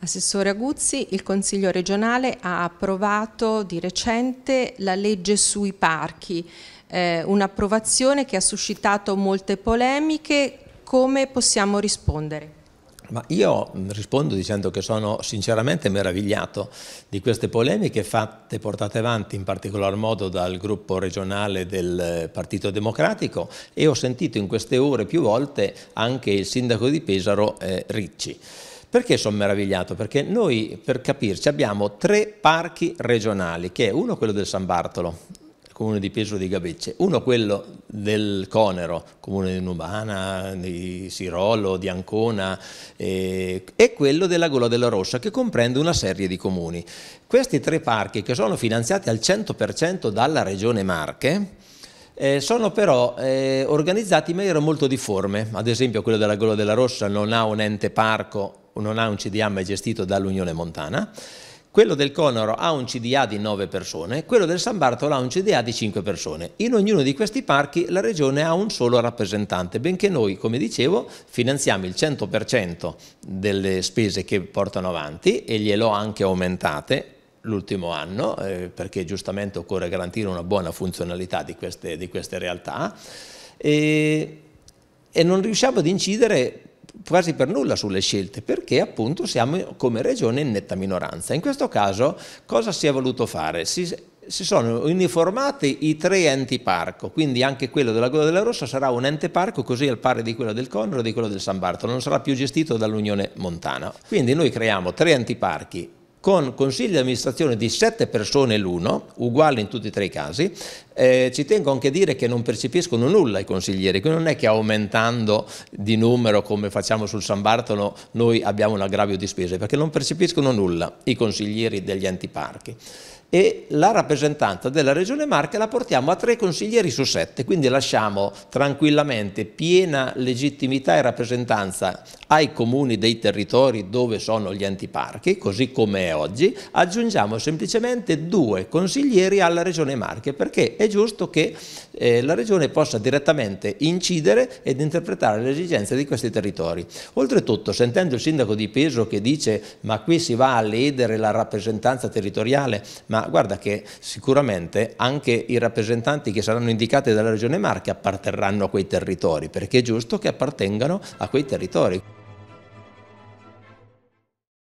Assessore Aguzzi, il Consiglio regionale ha approvato di recente la legge sui parchi, eh, un'approvazione che ha suscitato molte polemiche, come possiamo rispondere? Ma io rispondo dicendo che sono sinceramente meravigliato di queste polemiche fatte, portate avanti in particolar modo dal gruppo regionale del Partito Democratico e ho sentito in queste ore più volte anche il sindaco di Pesaro eh, Ricci. Perché sono meravigliato? Perché noi, per capirci, abbiamo tre parchi regionali, che è uno quello del San Bartolo, comune di Pesaro di Gabecce, uno quello del Conero, comune di Nubana, di Sirolo, di Ancona eh, e quello della Gola della Rossa che comprende una serie di comuni. Questi tre parchi che sono finanziati al 100% dalla regione Marche eh, sono però eh, organizzati in maniera molto difforme, ad esempio quello della Gola della Rossa non ha un ente parco, non ha un CDA mai gestito dall'Unione Montana, quello del Conoro ha un CDA di 9 persone, quello del San Bartolo ha un CDA di 5 persone. In ognuno di questi parchi la regione ha un solo rappresentante, benché noi, come dicevo, finanziamo il 100% delle spese che portano avanti e gliele ho anche aumentate l'ultimo anno, eh, perché giustamente occorre garantire una buona funzionalità di queste, di queste realtà, e, e non riusciamo ad incidere quasi per nulla sulle scelte perché appunto siamo come regione in netta minoranza. In questo caso cosa si è voluto fare? Si, si sono uniformati i tre enti parco, quindi anche quello della Gola della Rossa sarà un ente parco così al pari di quello del Conro e di quello del San Bartolo, non sarà più gestito dall'Unione Montana. Quindi noi creiamo tre enti parchi con consigli di amministrazione di 7 persone l'uno, uguale in tutti e tre i casi. Eh, ci tengo anche a dire che non percepiscono nulla i consiglieri, quindi non è che aumentando di numero come facciamo sul San Bartolo noi abbiamo un aggravio di spese, perché non percepiscono nulla i consiglieri degli antiparchi e la rappresentanza della Regione Marche la portiamo a tre consiglieri su sette, quindi lasciamo tranquillamente piena legittimità e rappresentanza ai comuni dei territori dove sono gli antiparchi, così come è oggi, aggiungiamo semplicemente due consiglieri alla Regione Marche, perché è giusto che eh, la Regione possa direttamente incidere ed interpretare le esigenze di questi territori. Oltretutto, sentendo il Sindaco di Peso che dice ma qui si va a ledere la rappresentanza territoriale, ma guarda che sicuramente anche i rappresentanti che saranno indicati dalla Regione Marche apparterranno a quei territori, perché è giusto che appartengano a quei territori.